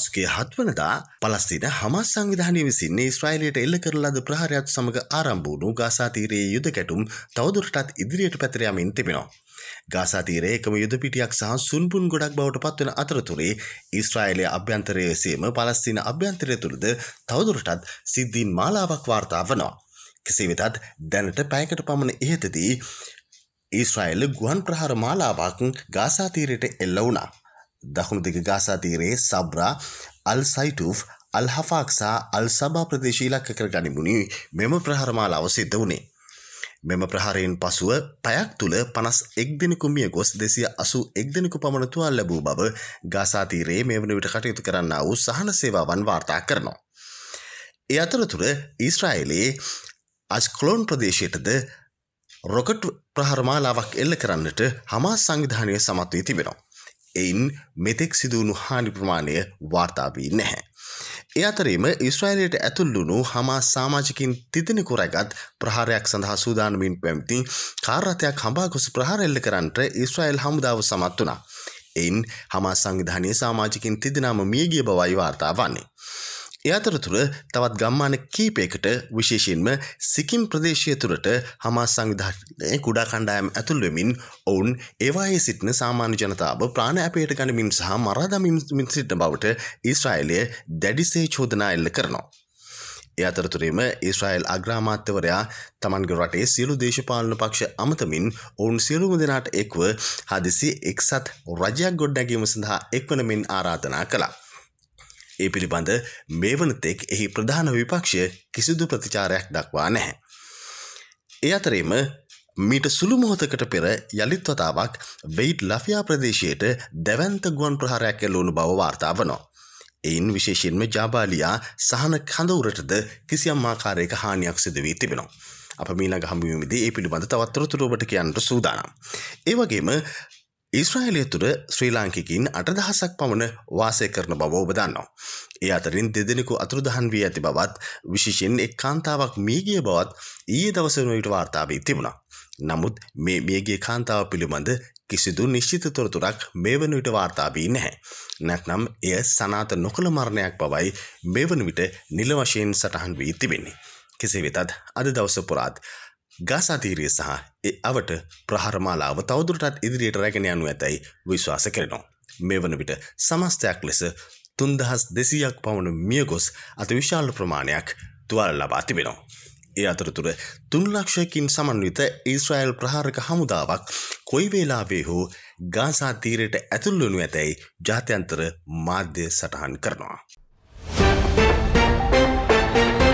පසුගේ හත්වනදා පලස්තින හමා සංවිධානය විසින් ස්්‍රයිලයට එල්ල කරලද ප්‍රහාරයක් සමඟ ආරම්භූුණු ගාසාතීරයේ යුද කැටුම් තවදුරටත් ඉදිරියට පැතරයාමින් තිබෙනවා. ගාසාතීරේ එකම යුදපිටියක් සහ සුන්පුන් ගොඩක් බවට පත්වන අතරතුරේ ඉස්්‍රයිලය අභ්‍යන්තරයසේම පලස්තින අභ්‍යන්තරය තුළද තවදුරටත් සිද්ධීන් මාලාවක් වාර්තා වනවා. කෙසේ වෙතත් දැනට පැයකට පමණ ඉහතදී ඊස්්‍රයිල් ගුවන් ප්‍රහාර මාලාවක් ගාසාතීරයට එල්ල වුණා. දකුණු දිග ගාසා තීරයේ සබ්‍රා අල් සයිටුෆ් අල් හෆාක්සා අල් සබා ප්‍රදේශ ඉලක්ක කර ගනිමුණි මෙම ප්‍රහරමාලාව සිද්ධ වුණේ. මෙම ප්‍රහාරයෙන් පසුව පැයක් තුළ පනස් එක් දෙනෙකු මිය ගොස් දෙසිය අසු එක් දෙනෙකු පමණතුවල් ලැබූ බව ගාසාතීරයේ මේ වන විට කටයුතු කරන්න වූ සහන සේවාවන් වාර්තා කරනවා. එ අතරතුර ඊස්රායිලයේ අස්කලෝන් ප්‍රදේශයටද රොකට් ප්‍රහරමාලාවක් එල්ල කරන්නට හමා සංවිධානය සමත්වී තිබෙනවා. එයින් මෙතෙක් සිදුවුණු හානි ප්‍රමාණය වාර්තාාවී නැහැ. ඒ අතරීම ඉස්්‍රයිලයට ඇතුල්ලුණු හමා සාමාජිකින් තිදෙනෙකු රැගත් ප්‍රහාරයක් සඳහා සූදානමින් පැමිති කාරරතයක් හම්බාකොස ප්‍රහාරෙල්ල කරන්නට ඉස්්‍රයිල් හමුදාව සමත් වනා. එයින් හමා සංවිධානය සාමාජිකින් තිදිනාම මියගිය බවයි වාර්තා වන්නේ. එයතරතුර තවත් ගම්මාන කීපයකට විශේෂයෙන්ම සිකිම් ප්‍රදේශය තුළට හමා සංවිධානය කුඩා කණ්ඩායම් ඇතුල්වෙමින් ඔවුන් ඒවායේ සිටින සාමාන්‍ය ජනතාව ප්‍රාණ ඇපයට ගනිමින් සහ මරාදමින් සිටින බවට ඊස්රායිලය දැඩිසේ චෝදනා එල්ල කරනවා. එයතරතුරීම ඊස්රායිල් අග්‍රාමාත්‍යවරයා තමන්ගේ රටේ සියලු දේශපාලන පක්ෂ අමතමින් ඔවුන් සියලුම දෙනාට එක්ව හදිසි එක්සත් රජයක් ගොඩ්නැගීම සඳහා එක්වනමින් ආරාධනා කළා. ඒ පිළිබඳ මේ වනතෙක් එහි ප්‍රධාන විපක්ෂය කිසිදු ප්‍රතිචාරයක් දක්වා නැහැ. ඒ අතරේම මීට සුළු මොහොතකට පෙර යළිත්වතාවක් වෙයිට් ලෆයා ප්‍රදේශයට දැවන්ත ගුවන් ප්‍රහාරයක් එල්ලුණු බව වාර්තා වනවා. එයින් විශේෂෙන්ම ජාබාලියා සහන කඳවුරටද කිසියම් ආකාරයක හානියක් සිදු වී තිබෙනවා. අප මීළඟ හමුවීමේදී ඒ පිළිබඳ තවත්තොරතුරු ඔබට කියන්නට සූදානම්. ඒ වගේම ඉස්්‍රහලිය තුර ශ්‍රී ලාංකිකින් අටදහසක් පමණ වාසය කරන බව ඔබ දන්නවා. ඒ අතරින් දෙදෙනෙකු අතුරුදහන් වී ඇති බවත් විශේෂෙන් එක් කාන්තාවක් මීගිය බවත් ඊයේ දවසන විට වාර්තාාවී තිබුණා. නමුත් මේ මියගේ කාන්තාව පිළිබඳ කිසිදු නිශ්චිත තොරතුරක් මේ වන විට වාර්තාාවී නැහැ. නැත්නම් එය සනාත නොකළ මරණයක් බවයි මේ වන විට නිල වශයෙන් සටහන් වී තිබෙන්නේ. කෙසේ වෙතත් අද දවස පුරාත් ගාසාතීරය සහ ඒ අවට ප්‍රහරමාලාව තවදුරටත් ඉදිරියට රැගෙන යනු ඇතැයි විශ්වාස කරනවා. මේ වන විට සමස්තයක් ලෙස තුන්දහස් දෙසියක් පවන මියගොස් අති විශාල ප්‍රමාණයක් තුවල් ලබා තිබෙනවා. ඒ අතරතුර තුන්ලක්ෂයකින් සමන්විත ඊස්රයිල් ප්‍රහාරක හමුදාවක් කොයිවේලාවේ හෝ ගාසා තීරයට ඇතුල්ලනු ඇතැයි ජාත්‍යන්තර මාධ්‍ය සටහන් කරනවා.